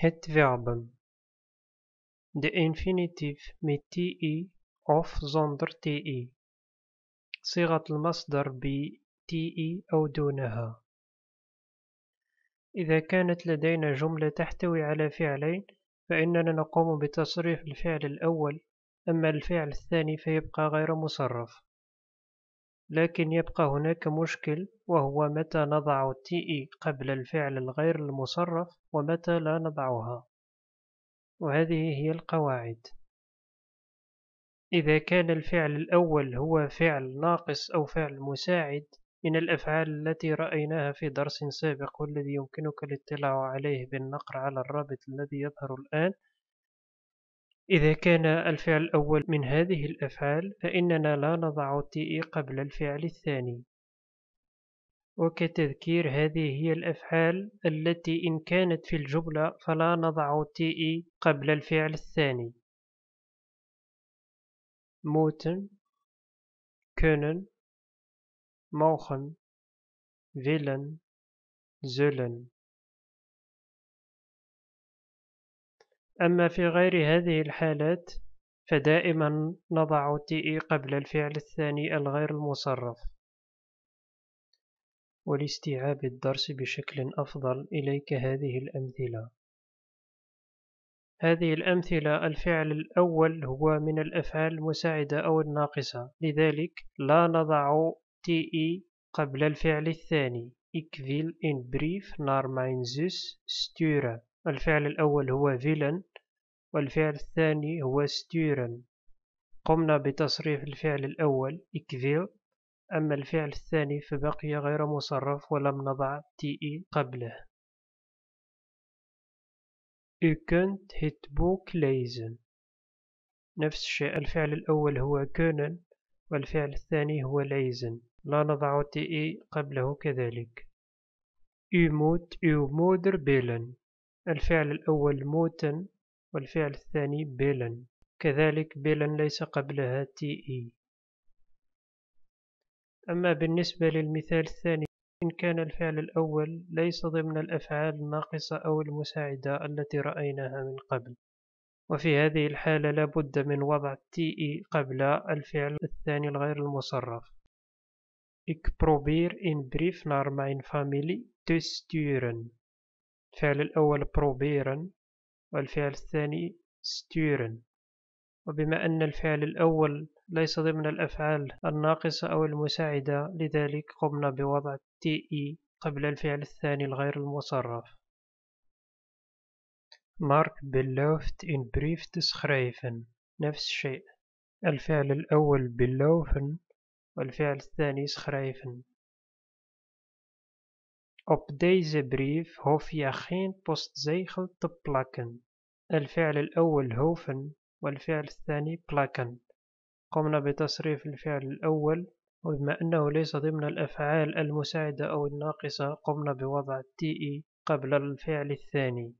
Het verben. De infinitief met ti of zonder ti. صيغة المصدر ب تي أو دونها إذا كانت لدينا جملة تحتوي على فعلين فإننا نقوم بتصريف الفعل الأول أما الفعل الثاني فيبقى غير مصرف لكن يبقى هناك مشكل وهو متى نضع تي e قبل الفعل الغير المصرف ومتى لا نضعها وهذه هي القواعد إذا كان الفعل الأول هو فعل ناقص أو فعل مساعد من الأفعال التي رأيناها في درس سابق والذي يمكنك الاطلاع عليه بالنقر على الرابط الذي يظهر الآن إذا كان الفعل الأول من هذه الأفعال فإننا لا نضع تي قبل الفعل الثاني وكتذكير هذه هي الأفعال التي إن كانت في الجملة فلا نضع تي قبل الفعل الثاني موتن كونن موخن فيلن زولن أما في غير هذه الحالات فدائما نضع تي قبل الفعل الثاني الغير المصرف ولاستيعاب الدرس بشكل أفضل إليك هذه الأمثلة هذه الأمثلة الفعل الأول هو من الأفعال المساعدة أو الناقصة لذلك لا نضع تي قبل الفعل الثاني إكفيل إن بريف نارماينزيس nach الفعل الأول هو فيلن والفعل الثاني هو ستيرن قمنا بتصريف الفعل الأول إكفيل أما الفعل الثاني فبقي غير مصرف ولم نضع تي e قبله U هيت بوك ليزن نفس الشيء الفعل الأول هو كونن والفعل الثاني هو ليزن لا نضع تي e قبله كذلك يموت moet بيلن الفعل الأول موتن والفعل الثاني بيلن كذلك بيلن ليس قبلها تي إي أما بالنسبة للمثال الثاني إن كان الفعل الأول ليس ضمن الأفعال الناقصة أو المساعدة التي رأيناها من قبل وفي هذه الحالة لا بد من وضع تي إي قبل الفعل الثاني الغير المصرف إك بروبير إن بريف نار ماين فاميلي تستيرن الفعل الأول بروبيرن والفعل الثاني ستيرن وبما أن الفعل الأول ليس ضمن الأفعال الناقصة أو المساعدة لذلك قمنا بوضع تي e قبل الفعل الثاني الغير المصرف مارك بلوفت إن بريف تسخريفن نفس الشيء الفعل الأول بلوفن والفعل الثاني سخريفن Op deze brief hoef je geen postzegel te plakken. الفعل الأول هوفن والفعل الثاني plakken. قمنا بتصريف الفعل الأول وبما أنه ليس ضمن الأفعال المساعدة أو الناقصة قمنا بوضع تي قبل الفعل الثاني